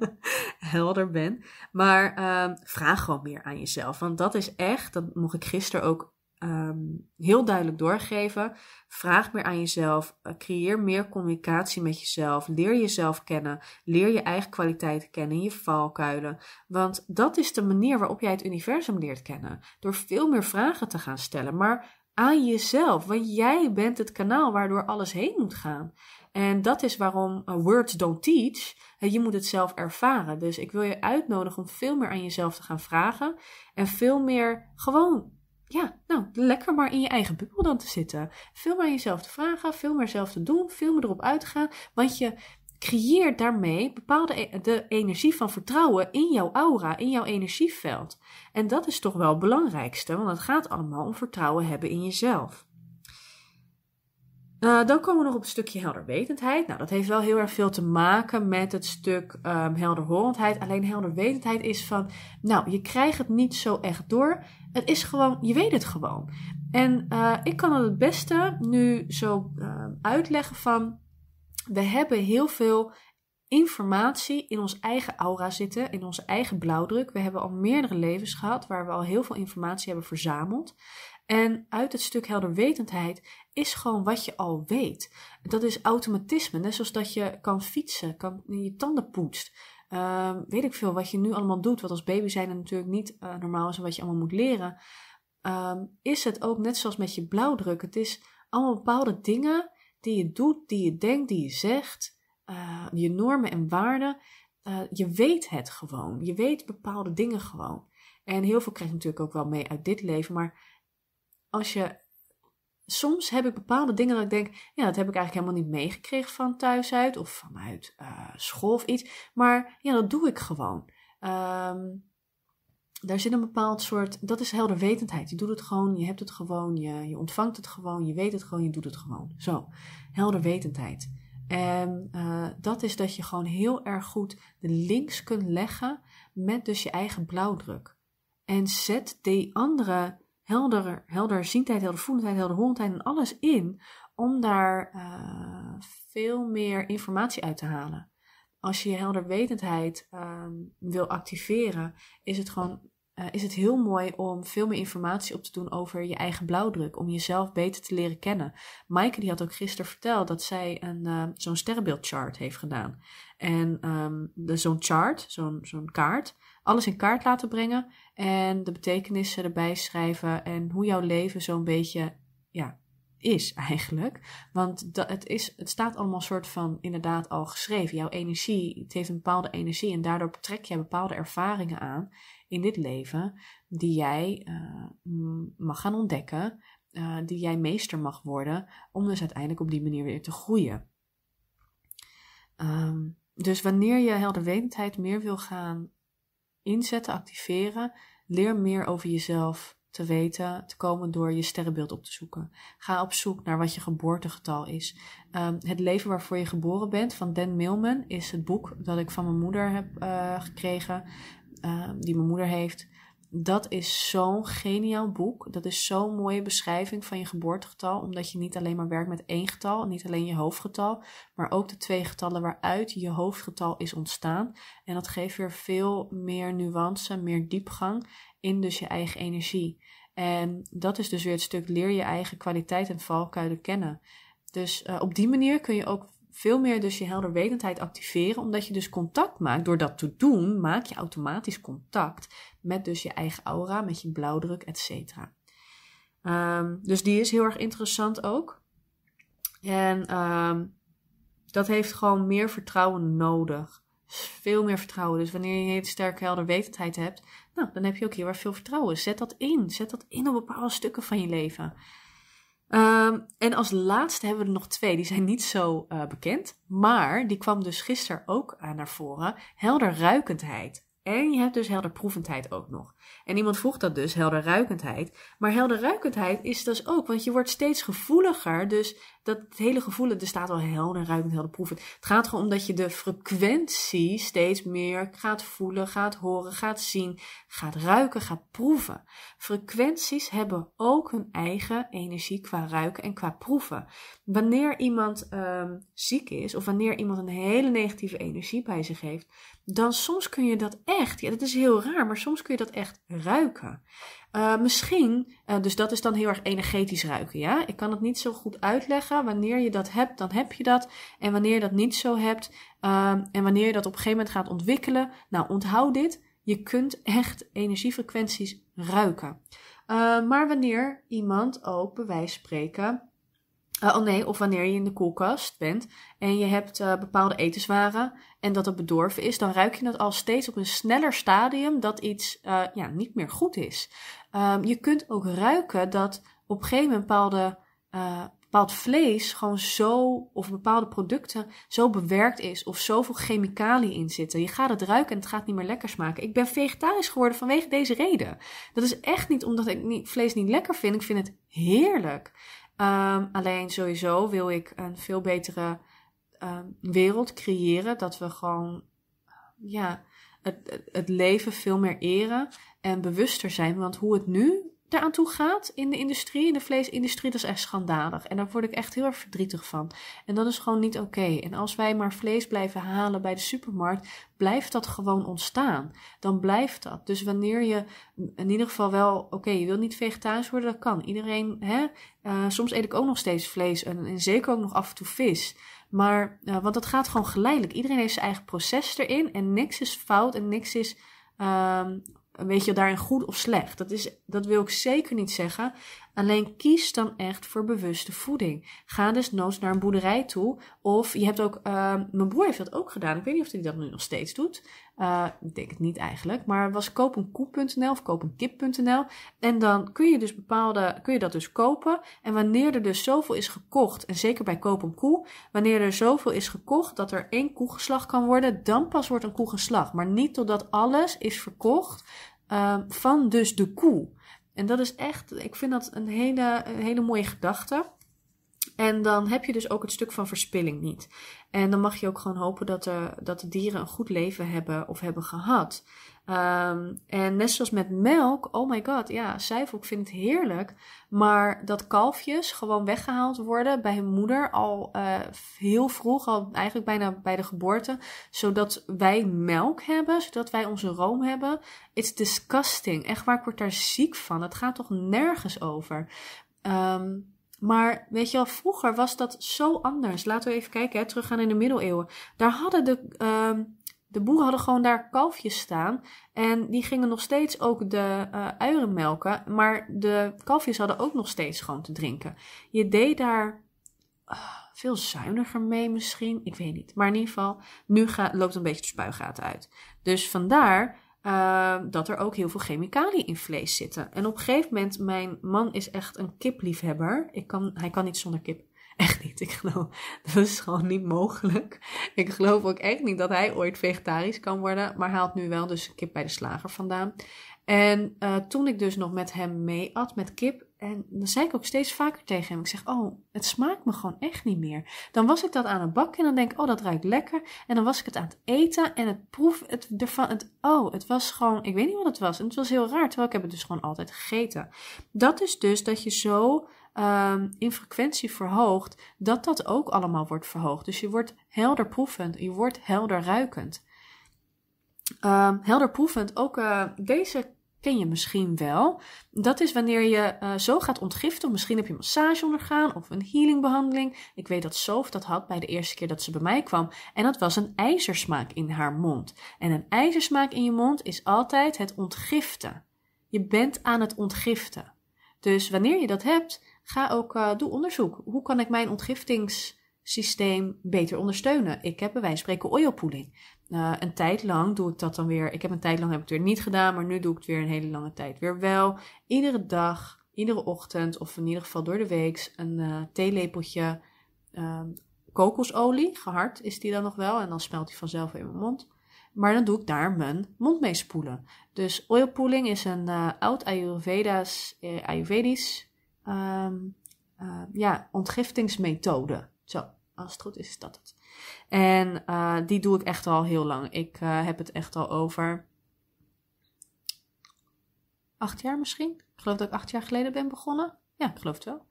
helder ben. Maar ehm, vraag gewoon meer aan jezelf. Want dat is echt, dat mocht ik gisteren ook Ehm, heel duidelijk doorgeven. Vraag meer aan jezelf. Eh, creëer meer communicatie met jezelf. Leer jezelf kennen. Leer je eigen kwaliteiten kennen, je valkuilen. Want dat is de manier waarop jij het universum leert kennen. Door veel meer vragen te gaan stellen, maar aan jezelf. Want jij bent het kanaal waardoor alles heen moet gaan. En dat is waarom eh, words don't teach. Eh, je moet het zelf ervaren. Dus ik wil je uitnodigen om veel meer aan jezelf te gaan vragen. En veel meer gewoon ja, nou, lekker maar in je eigen bubbel dan te zitten. Veel meer jezelf te vragen, veel meer zelf te doen, veel meer erop uit te gaan. Want je creëert daarmee bepaalde e-, de energie van vertrouwen in jouw aura, in jouw energieveld. En dat is toch wel het belangrijkste, want het gaat allemaal om vertrouwen hebben in jezelf. Eh, dan komen we nog op het stukje helderwetendheid. Nou, dat heeft wel heel erg veel te maken met het stuk um, helderhorendheid. Alleen helderwetendheid is van, nou, je krijgt het niet zo echt door. Het is gewoon, je weet het gewoon. En eh, ik kan het het beste nu zo ehm, uitleggen van, we hebben heel veel informatie in ons eigen aura zitten, in onze eigen blauwdruk. We hebben al meerdere levens gehad waar we al heel veel informatie hebben verzameld. En uit het stuk helderwetendheid is gewoon wat je al weet. Dat is automatisme. Net zoals dat je kan fietsen, kan, je tanden poetst. Ehm, weet ik veel, wat je nu allemaal doet, wat als baby zijn natuurlijk niet eh, normaal is en wat je allemaal moet leren. Ehm, is het ook net zoals met je blauwdruk. Het is allemaal bepaalde dingen die je doet, die je denkt, die je zegt. Eh, je normen en waarden. Eh, je weet het gewoon. Je weet bepaalde dingen gewoon. En heel veel krijg je natuurlijk ook wel mee uit dit leven. Maar als je. Soms heb ik bepaalde dingen dat ik denk, ja, dat heb ik eigenlijk helemaal niet meegekregen van thuis uit of vanuit eh, school of iets. Maar ja, dat doe ik gewoon. Um, daar zit een bepaald soort, dat is helderwetendheid. Je doet het gewoon, je hebt het gewoon, je, je ontvangt het gewoon, je weet het gewoon, je doet het gewoon. Zo, helderwetendheid. En eh, dat is dat je gewoon heel erg goed de links kunt leggen met dus je eigen blauwdruk. En zet die andere helder, voelendheid, helder horendheid en alles in om daar eh, veel meer informatie uit te halen. Als je je helderwetendheid ehm, wil activeren, is het gewoon eh, is het heel mooi om veel meer informatie op te doen over je eigen blauwdruk, om jezelf beter te leren kennen. Maaike die had ook gisteren verteld dat zij een, eh, zo'n sterrenbeeldchart heeft gedaan. En ehm, zo'n chart, zo'n, zo'n kaart, alles in kaart laten brengen en de betekenissen erbij schrijven en hoe jouw leven zo'n beetje ja, is eigenlijk. Want dat, het, is, het staat allemaal soort van inderdaad al geschreven. Jouw energie, het heeft een bepaalde energie en daardoor trek jij bepaalde ervaringen aan in dit leven die jij eh, mag gaan ontdekken, eh, die jij meester mag worden, om dus uiteindelijk op die manier weer te groeien. Ehm, dus wanneer je helderwetendheid meer wil gaan inzetten, activeren. Leer meer over jezelf te weten, te komen door je sterrenbeeld op te zoeken. Ga op zoek naar wat je geboortegetal is. Ehm, het leven waarvoor je geboren bent van Dan Millman is het boek dat ik van mijn moeder heb eh, gekregen, uh, die mijn moeder heeft dat is zo'n geniaal boek. Dat is zo'n mooie beschrijving van je geboortegetal. Omdat je niet alleen maar werkt met één getal, niet alleen je hoofdgetal, maar ook de twee getallen waaruit je hoofdgetal is ontstaan. En dat geeft weer veel meer nuance, meer diepgang in dus je eigen energie. En dat is dus weer het stuk leer je eigen kwaliteit en valkuilen kennen. Dus eh, op die manier kun je ook veel meer dus je helderwetendheid activeren, omdat je dus contact maakt. Door dat te doen, maak je automatisch contact met dus je eigen aura, met je blauwdruk, et cetera. Ehm, dus die is heel erg interessant ook. En ehm, dat heeft gewoon meer vertrouwen nodig. Veel meer vertrouwen. Dus wanneer je een sterke helderwetendheid hebt, nou, dan heb je ook heel erg veel vertrouwen. Zet dat in. Zet dat in op bepaalde stukken van je leven. Ehm, en als laatste hebben we er nog twee, die zijn niet zo eh, bekend, maar die kwam dus gisteren ook aan naar voren. Helderruikendheid. En je hebt dus helderproevendheid ook nog. En iemand vroeg dat dus, helderruikendheid. Maar helderruikendheid is dus ook, want je wordt steeds gevoeliger. Dus dat hele gevoel, er staat al helder proeven. Het gaat gewoon om dat je de frequentie steeds meer gaat voelen, gaat horen, gaat zien, gaat ruiken, gaat proeven. Frequenties hebben ook hun eigen energie qua ruiken en qua proeven. Wanneer iemand ehm, ziek is of wanneer iemand een hele negatieve energie bij zich heeft, dan soms kun je dat echt, ja dat is heel raar, maar soms kun je dat echt ruiken. Eh, misschien, eh, dus dat is dan heel erg energetisch ruiken, ja. Ik kan het niet zo goed uitleggen. Wanneer je dat hebt, dan heb je dat. En wanneer je dat niet zo hebt, ehm, en wanneer je dat op een gegeven moment gaat ontwikkelen, nou onthoud dit. Je kunt echt energiefrequenties ruiken. Eh, maar wanneer iemand ook bij wijze van spreken eh, oh nee, of wanneer je in de koelkast bent en je hebt eh, bepaalde etenswaren en dat het bedorven is, dan ruik je het al steeds op een sneller stadium dat iets eh, ja, niet meer goed is. Ehm, je kunt ook ruiken dat op een gegeven moment bepaalde, bepaald vlees gewoon zo, of bepaalde producten zo bewerkt is of zoveel chemicaliën in zitten. Je gaat het ruiken en het gaat niet meer lekker smaken. Ik ben vegetarisch geworden vanwege deze reden. Dat is echt niet omdat ik vlees niet lekker vind. Ik vind het heerlijk. Ehm, alleen sowieso wil ik een veel betere ehm, wereld creëren. Dat we gewoon ja, het, het, leven veel meer eren en bewuster zijn. Want hoe het nu daaraan toe gaat in de industrie, in de vleesindustrie, dat is echt schandalig. En daar word ik echt heel erg verdrietig van. En dat is gewoon niet oké. En als wij maar vlees blijven halen bij de supermarkt, blijft dat gewoon ontstaan. Dan blijft dat. Dus wanneer je in ieder geval wel, oké, je wil niet vegetarisch worden, dat kan. Iedereen, hè? Eh, soms eet ik ook nog steeds vlees en, zeker ook nog af en toe vis. Maar, eh, want dat gaat gewoon geleidelijk. Iedereen heeft zijn eigen proces erin en niks is fout en niks is. Um, weet je daarin goed of slecht. Dat, is, dat wil ik zeker niet zeggen. Alleen kies dan echt voor bewuste voeding. Ga dus noods naar een boerderij toe. Of je hebt ook, ehm, mijn broer heeft dat ook gedaan. Ik weet niet of hij dat nu nog steeds doet. Eh, ik denk het niet eigenlijk. Maar was koe.nl of kip.nl En dan kun je dus bepaalde, kun je dat dus kopen. En wanneer er dus zoveel is gekocht, en zeker bij koe, wanneer er zoveel is gekocht dat er één koe geslacht kan worden, dan pas wordt een koe geslacht. Maar niet totdat alles is verkocht Ehm, van dus de koe. En dat is echt, ik vind dat een hele, hele mooie gedachte. En dan heb je dus ook het stuk van verspilling niet. En dan mag je ook gewoon hopen dat, er, dat de dieren een goed leven hebben of hebben gehad. Ehm, en net zoals met melk, oh my god, ja, zuivel, ik vind het heerlijk. Maar dat kalfjes gewoon weggehaald worden bij hun moeder al eh, heel vroeg, al eigenlijk bijna bij de geboorte, zodat wij melk hebben, zodat wij onze room hebben. It's disgusting. Echt waar, ik word daar ziek van. Het gaat toch nergens over. Ehm, maar weet je wel, vroeger was dat zo anders. Laten we even kijken, hè, terug gaan in de middeleeuwen. Daar hadden de. Ehm, de boeren hadden gewoon daar kalfjes staan. En die gingen nog steeds ook de uh, uieren melken. Maar de kalfjes hadden ook nog steeds gewoon te drinken. Je deed daar ah, veel zuiniger mee misschien. Ik weet niet. Maar in ieder geval, nu gaat, loopt een beetje de spuigaten uit. Dus vandaar eh, dat er ook heel veel chemicaliën in vlees zitten. En op een gegeven moment, mijn man is echt een kipliefhebber. Ik kan, hij kan niet zonder kip echt niet. Ik geloof, dat is gewoon niet mogelijk. Ik geloof ook echt niet dat hij ooit vegetarisch kan worden. Maar haalt nu wel dus kip bij de slager vandaan. En eh, toen ik dus nog met hem meeat met kip. En dan zei ik ook steeds vaker tegen hem. Ik zeg, oh, het smaakt me gewoon echt niet meer. Dan was ik dat aan het bakken en dan denk ik, oh, dat ruikt lekker. En dan was ik het aan het eten en het proef het ervan. Het, oh, het was gewoon, ik weet niet wat het was. En het was heel raar, terwijl ik heb het dus gewoon altijd gegeten. Dat is dus dat je zo Ehm, in frequentie verhoogt, dat dat ook allemaal wordt verhoogd. Dus je wordt helder proevend, je wordt helder ruikend. Um, helder proevend, ook eh, deze ken je misschien wel. Dat is wanneer je eh, zo gaat ontgiften. Misschien heb je massage ondergaan of een healingbehandeling. Ik weet dat Sof dat had bij de eerste keer dat ze bij mij kwam. En dat was een ijzersmaak in haar mond. En een ijzersmaak in je mond is altijd het ontgiften. Je bent aan het ontgiften. Dus wanneer je dat hebt, Ga ook, eh, doe onderzoek. Hoe kan ik mijn ontgiftingssysteem beter ondersteunen? Ik heb bij wijze van spreken oilpoeling. Eh, een tijd lang doe ik dat dan weer. Ik heb een tijd lang heb ik het weer niet gedaan, maar nu doe ik het weer een hele lange tijd weer wel. Iedere dag, iedere ochtend of in ieder geval door de week een eh, theelepeltje ehm, kokosolie, gehard is die dan nog wel. En dan smelt die vanzelf in mijn mond. Maar dan doe ik daar mijn mond mee spoelen. Dus oilpoeling is een oud Ayurveda's, Ayurvedisch Ehm, eh, ja, ontgiftingsmethode. Zo, als het goed is, is dat het. En eh, die doe ik echt al heel lang. Ik eh, heb het echt al over acht jaar misschien. Ik geloof dat ik acht jaar geleden ben begonnen. Ja, ik geloof het wel.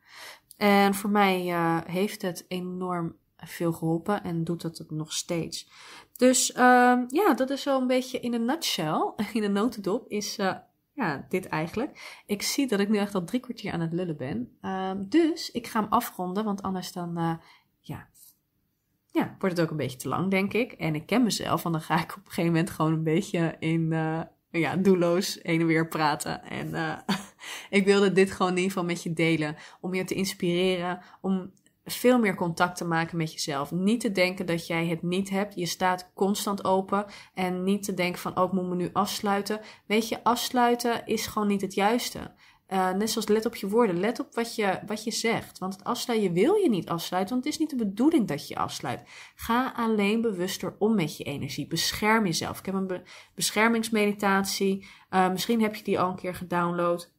En voor mij heeft het enorm veel geholpen en doet dat het nog steeds. Dus ehm, ja, dat is zo'n beetje in een nutshell, in een notendop, is ja, dit eigenlijk. Ik zie dat ik nu echt al drie kwartier aan het lullen ben. Ehm, dus ik ga hem afronden, want anders dan, eh, ja, ja, wordt het ook een beetje te lang, denk ik. En ik ken mezelf, en dan ga ik op een gegeven moment gewoon een beetje in, uh, ja, doelloos heen en weer praten. En eh, ik wilde dit gewoon in ieder geval met je delen, om je te inspireren, om veel meer contact te maken met jezelf. Niet te denken dat jij het niet hebt. Je staat constant open. En niet te denken van, oh, ik moet me nu afsluiten. Weet je, afsluiten is gewoon niet het juiste. Eh, net zoals let op je woorden, let op wat je, wat je zegt. Want het afsluiten, je wil je niet afsluiten, want het is niet de bedoeling dat je afsluit. Ga alleen bewuster om met je energie. Bescherm jezelf. Ik heb een beschermingsmeditatie. Eh, misschien heb je die al een keer gedownload.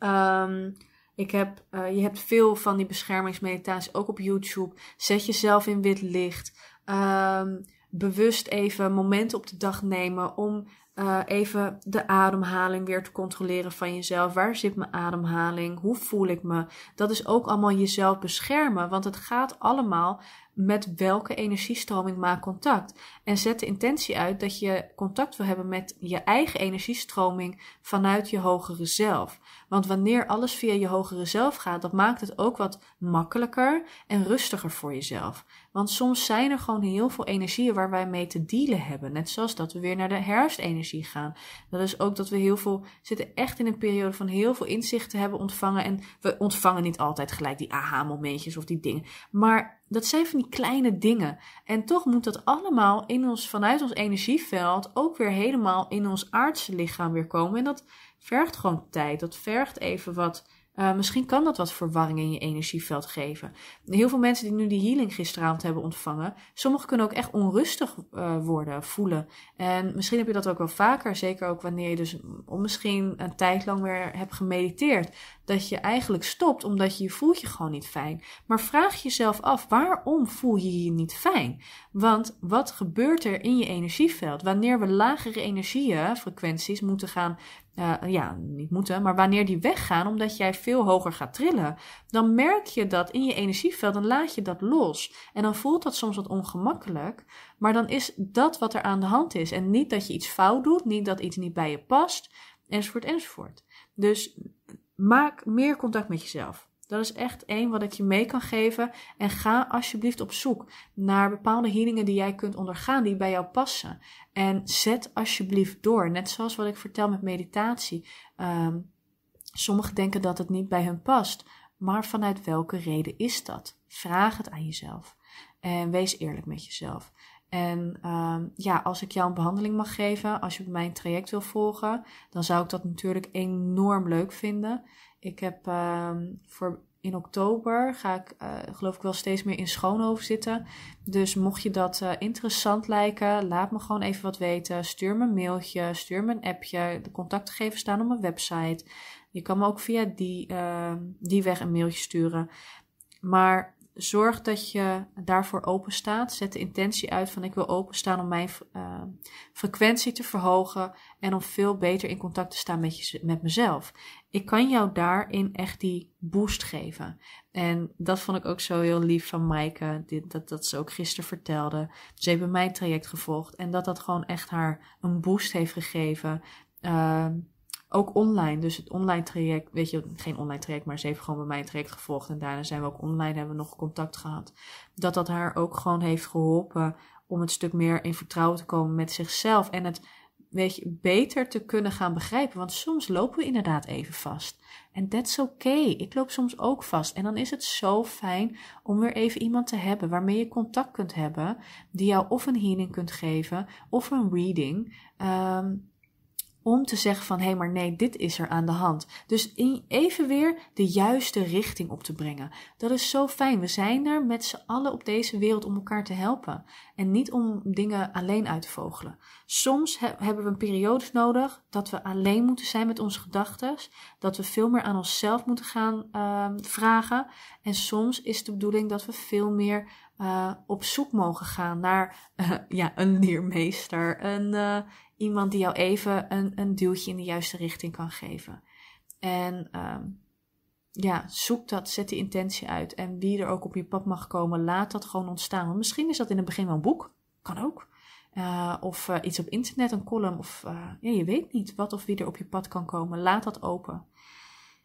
Um, ik heb, eh, je hebt veel van die beschermingsmeditaties, ook op YouTube. Zet jezelf in wit licht. Ehm, bewust even momenten op de dag nemen om eh, even de ademhaling weer te controleren van jezelf. Waar zit mijn ademhaling? Hoe voel ik me? Dat is ook allemaal jezelf beschermen, want het gaat allemaal met welke energiestroming maak contact. En zet de intentie uit dat je contact wil hebben met je eigen energiestroming vanuit je hogere zelf. Want wanneer alles via je hogere zelf gaat, dat maakt het ook wat makkelijker en rustiger voor jezelf. Want soms zijn er gewoon heel veel energieën waar wij mee te dealen hebben. Net zoals dat we weer naar de herfstenergie gaan. Dat is ook dat we heel veel zitten echt in een periode van heel veel inzichten hebben ontvangen. En we ontvangen niet altijd gelijk die aha-momentjes of die dingen. Maar dat zijn van die kleine dingen. En toch moet dat allemaal in ons, vanuit ons energieveld ook weer helemaal in ons aardse lichaam weer komen. En dat vergt gewoon tijd. Dat vergt even wat eh, misschien kan dat wat verwarring in je energieveld geven. Heel veel mensen die nu die healing gisteravond hebben ontvangen, sommigen kunnen ook echt onrustig eh, worden, voelen. En misschien heb je dat ook wel vaker, zeker ook wanneer je dus misschien een tijd lang weer hebt gemediteerd, dat je eigenlijk stopt omdat je je voelt je gewoon niet fijn. Maar vraag jezelf af, waarom voel je je niet fijn? Want wat gebeurt er in je energieveld? Wanneer we lagere energieën, frequenties, moeten gaan eh, ja, niet moeten, maar wanneer die weggaan, omdat jij veel hoger gaat trillen, dan merk je dat in je energieveld, dan laat je dat los. En dan voelt dat soms wat ongemakkelijk, maar dan is dat wat er aan de hand is. En niet dat je iets fout doet, niet dat iets niet bij je past, enzovoort, enzovoort. Dus maak meer contact met jezelf. Dat is echt één wat ik je mee kan geven. En ga alsjeblieft op zoek naar bepaalde healingen die jij kunt ondergaan, die bij jou passen. En zet alsjeblieft door. Net zoals wat ik vertel met meditatie. Um, sommigen denken dat het niet bij hun past. Maar vanuit welke reden is dat? Vraag het aan jezelf. En wees eerlijk met jezelf. En ehm, ja, als ik jou een behandeling mag geven, als je mijn traject wil volgen, dan zou ik dat natuurlijk enorm leuk vinden. Ik heb ehm, voor in oktober ga ik, eh, geloof ik, wel steeds meer in Schoonhoven zitten. Dus mocht je dat eh, interessant lijken, laat me gewoon even wat weten. Stuur me een mailtje, stuur me een appje. De contactgegevens staan op mijn website. Je kan me ook via die, ehm, die weg een mailtje sturen. Maar zorg dat je daarvoor open staat. Zet de intentie uit van ik wil openstaan om mijn ehm, frequentie te verhogen en om veel beter in contact te staan met, je, met mezelf ik kan jou daarin echt die boost geven. En dat vond ik ook zo heel lief van Maaike, dit, dat, dat ze ook gisteren vertelde. Ze heeft bij mijn traject gevolgd en dat dat gewoon echt haar een boost heeft gegeven. Ehm, ook online, dus het online traject, weet je, geen online traject, maar ze heeft gewoon bij mij traject gevolgd. En daarna zijn we ook online, hebben we nog contact gehad. Dat dat haar ook gewoon heeft geholpen om een stuk meer in vertrouwen te komen met zichzelf. En het weet beter te kunnen gaan begrijpen. Want soms lopen we inderdaad even vast. En that's okay. Ik loop soms ook vast. En dan is het zo fijn om weer even iemand te hebben waarmee je contact kunt hebben. Die jou of een healing kunt geven of een reading. Ehm, om te zeggen van hé, hey, maar nee, dit is er aan de hand. Dus in, even weer de juiste richting op te brengen. Dat is zo fijn. We zijn er met z'n allen op deze wereld om elkaar te helpen en niet om dingen alleen uit te vogelen. Soms hebben we een periode nodig dat we alleen moeten zijn met onze gedachten, dat we veel meer aan onszelf moeten gaan uh, vragen. En soms is de bedoeling dat we veel meer uh, op zoek mogen gaan naar ja, een leermeester, een, uh, iemand die jou even een, een duwtje in de juiste richting kan geven. En ehm, ja, zoek dat, zet die intentie uit. En wie er ook op je pad mag komen, laat dat gewoon ontstaan. Want misschien is dat in het begin wel een boek, kan ook. Eh, of eh, iets op internet, een column. Of eh, ja, je weet niet wat of wie er op je pad kan komen. Laat dat open.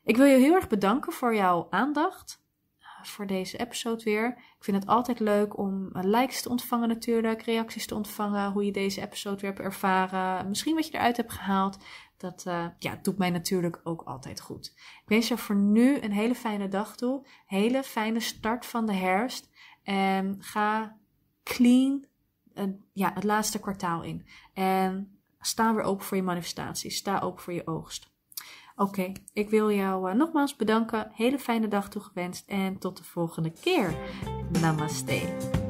Ik wil je heel erg bedanken voor jouw aandacht voor deze episode weer. Ik vind het altijd leuk om eh, likes te ontvangen natuurlijk, reacties te ontvangen, hoe je deze episode weer hebt ervaren, misschien wat je eruit hebt gehaald. Dat eh, ja, doet mij natuurlijk ook altijd goed. Ik wens je voor nu een hele fijne dag toe, hele fijne start van de herfst en ga clean eh, ja, het laatste kwartaal in. En sta weer open voor je manifestaties, sta ook voor je oogst. Oké, ik wil jou eh, nogmaals bedanken. Hele fijne dag toegewenst en tot de volgende keer. Namaste.